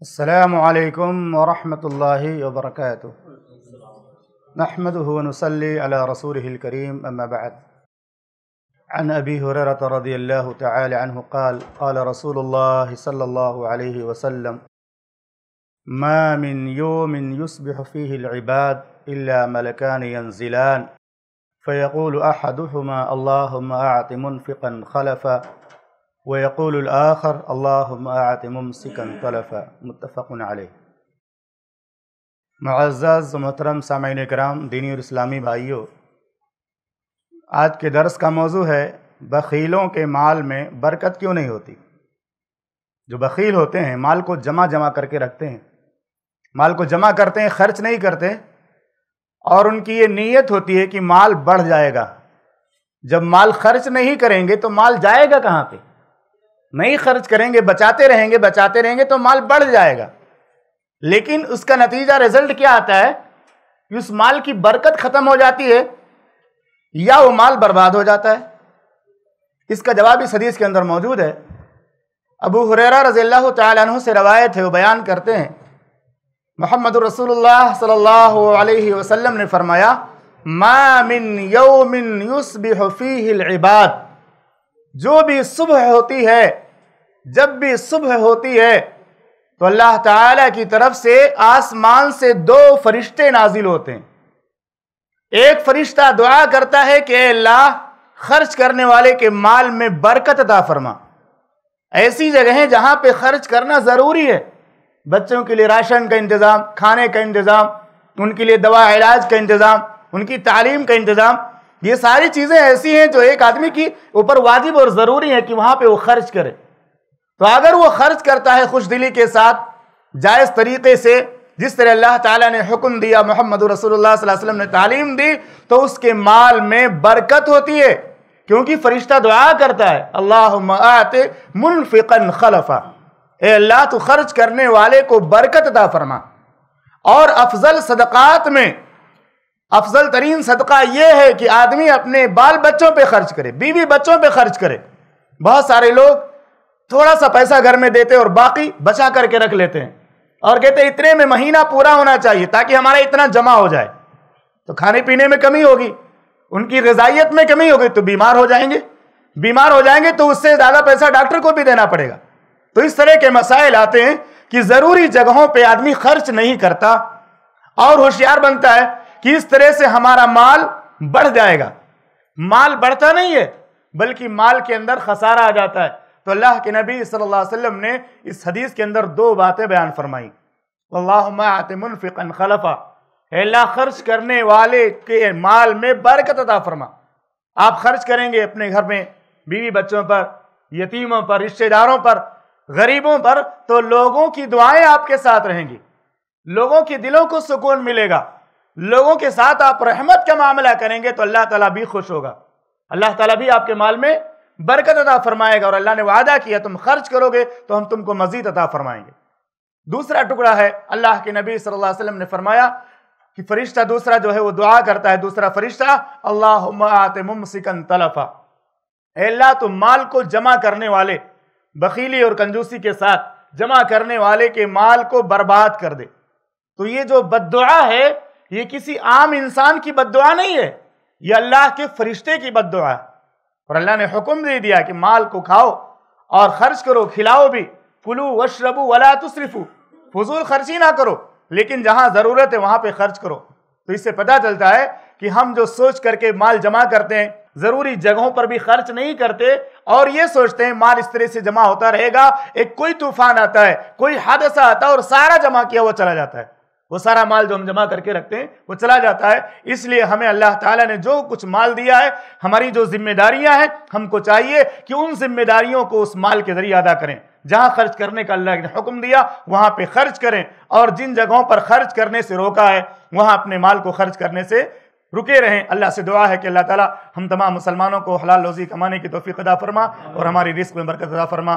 السلام عليكم ورحمة الله وبركاته نحمده ونصلي على رسوله الكريم أما بعد عن أبي هريرة رضي الله تعالى عنه قال قال رسول الله صلى الله عليه وسلم ما من يوم يصبح فيه العباد إلا ملكان ينزلان فيقول أحدهما اللهم أعط منفقا خلفا ویقول الآخر اللہ معتم سکم طلفہ متفقن علیہ محترم سامعین اکرام دینی اور اسلامی بھائیوں آج کے درس کا موضوع ہے بخیلوں کے مال میں برکت کیوں نہیں ہوتی جو بخیل ہوتے ہیں مال کو جمع جمع کر کے رکھتے ہیں مال کو جمع کرتے ہیں خرچ نہیں کرتے اور ان کی یہ نیت ہوتی ہے کہ مال بڑھ جائے گا جب مال خرچ نہیں کریں گے تو مال جائے گا کہاں پہ نہیں خرچ کریں گے بچاتے رہیں گے بچاتے رہیں گے تو مال بڑھ جائے گا لیکن اس کا نتیجہ رزلٹ کیا آتا ہے کہ اس مال کی برکت ختم ہو جاتی ہے یا وہ مال برباد ہو جاتا ہے اس کا جواب اس حدیث کے اندر موجود ہے ابو حریرہ رضی اللہ تعالیٰ عنہ سے روایت ہے وہ بیان کرتے ہیں محمد رسول اللہ صلی اللہ علیہ وسلم نے فرمایا ما من یومن فیہ العباد جو بھی صبح ہوتی ہے جب بھی صبح ہوتی ہے تو اللہ تعالیٰ کی طرف سے آسمان سے دو فرشتے نازل ہوتے ہیں ایک فرشتہ دعا کرتا ہے کہ اے اللہ خرچ کرنے والے کے مال میں برکت عطا فرما ایسی جگہیں جہاں پہ خرچ کرنا ضروری ہے بچوں کے لیے راشن کا انتظام کھانے کا انتظام ان کے لیے دوا علاج کا انتظام ان کی تعلیم کا انتظام یہ ساری چیزیں ایسی ہیں جو ایک آدمی کی اوپر واجب اور ضروری ہیں کہ وہاں پہ وہ خرچ کرے تو اگر وہ خرچ کرتا ہے خوش دلی کے ساتھ جائز طریقے سے جس طرح اللہ تعالیٰ نے حکم دیا محمد رسول اللہ صلی اللہ علیہ وسلم نے تعلیم دی تو اس کے مال میں برکت ہوتی ہے کیونکہ فرشتہ دعا کرتا ہے اللہ منفقا خلفا اے اللہ تو خرچ کرنے والے کو برکت دا فرما اور افضل صدقات میں افضل ترین صدقہ یہ ہے کہ آدمی اپنے بال بچوں پہ خرچ کرے بیوی بچوں پہ خرچ کرے بہت سارے لوگ تھوڑا سا پیسہ گھر میں دیتے اور باقی بچا کر کے رکھ لیتے ہیں اور کہتے ہیں اتنے میں مہینہ پورا ہونا چاہیے تاکہ ہمارا اتنا جمع ہو جائے تو کھانے پینے میں کمی ہوگی ان کی غذائیت میں کمی ہوگی تو بیمار ہو جائیں گے بیمار ہو جائیں گے تو اس سے زیادہ پیسہ ڈاکٹر کو بھی دینا پڑے گا تو اس طرح کے مسائل آتے ہیں کہ ضروری جگہوں پہ آدمی خرچ نہیں کرتا اور ہوشیار بنتا ہے کہ اس طرح سے ہمارا مال بڑھ جائے گا مال بڑھتا نہیں ہے بلکہ مال کے اندر خسارہ آ جاتا ہے تو اللہ کے نبی صلی اللہ علیہ وسلم نے اس حدیث کے اندر دو باتیں بیان فرمائی اللہم عاطم منفقا خلفا اے اللہ خرچ کرنے والے کے مال میں برکت عطا فرما آپ خرچ کریں گے اپنے گھر میں بیوی بچوں پر یتیموں پر رشتہ داروں پر غریبوں پر تو لوگوں کی دعائیں آپ کے ساتھ رہیں گی لوگوں کے دلوں کو سکون ملے گا لوگوں کے ساتھ آپ رحمت کا معاملہ کریں گے تو اللہ تعالیٰ بھی خوش ہوگا اللہ تعالیٰ بھی آپ کے مال میں برکت عطا فرمائے گا اور اللہ نے وعدہ کیا تم خرچ کرو گے تو ہم تم کو مزید عطا فرمائیں گے دوسرا ٹکڑا ہے اللہ کے نبی صلی اللہ علیہ وسلم نے فرمایا کہ فرشتہ دوسرا جو ہے وہ دعا کرتا ہے دوسرا فرشتہ اللہ ممسکن ممسکن اے اللہ تو مال کو جمع کرنے والے بخیلی اور کنجوسی کے ساتھ جمع کرنے والے کے مال کو برباد کر دے تو یہ جو بد دعا ہے یہ کسی عام انسان کی بد دعا نہیں ہے یہ اللہ کے فرشتے کی بد دعا اور اللہ نے حکم دے دیا کہ مال کو کھاؤ اور خرچ کرو کھلاؤ بھی فلو وشربو ولا تصرفو فضول خرچی نہ کرو لیکن جہاں ضرورت ہے وہاں پہ خرچ کرو تو اس سے پتہ چلتا ہے کہ ہم جو سوچ کر کے مال جمع کرتے ہیں ضروری جگہوں پر بھی خرچ نہیں کرتے اور یہ سوچتے ہیں مال اس طرح سے جمع ہوتا رہے گا ایک کوئی طوفان آتا ہے کوئی حادثہ آتا ہے اور سارا جمع کیا ہوا چلا جاتا ہے وہ سارا مال جو ہم جمع کر کے رکھتے ہیں وہ چلا جاتا ہے اس لیے ہمیں اللہ تعالیٰ نے جو کچھ مال دیا ہے ہماری جو ذمہ داریاں ہیں ہم کو چاہیے کہ ان ذمہ داریوں کو اس مال کے ذریعے ادا کریں جہاں خرچ کرنے کا اللہ نے حکم دیا وہاں پہ خرچ کریں اور جن جگہوں پر خرچ کرنے سے روکا ہے وہاں اپنے مال کو خرچ کرنے سے رکے رہیں اللہ سے دعا ہے کہ اللہ تعالیٰ ہم تمام مسلمانوں کو حلال لوزی کمانے کی توفیق ادا فرما اور ہماری رسک میں برکت ادا فرما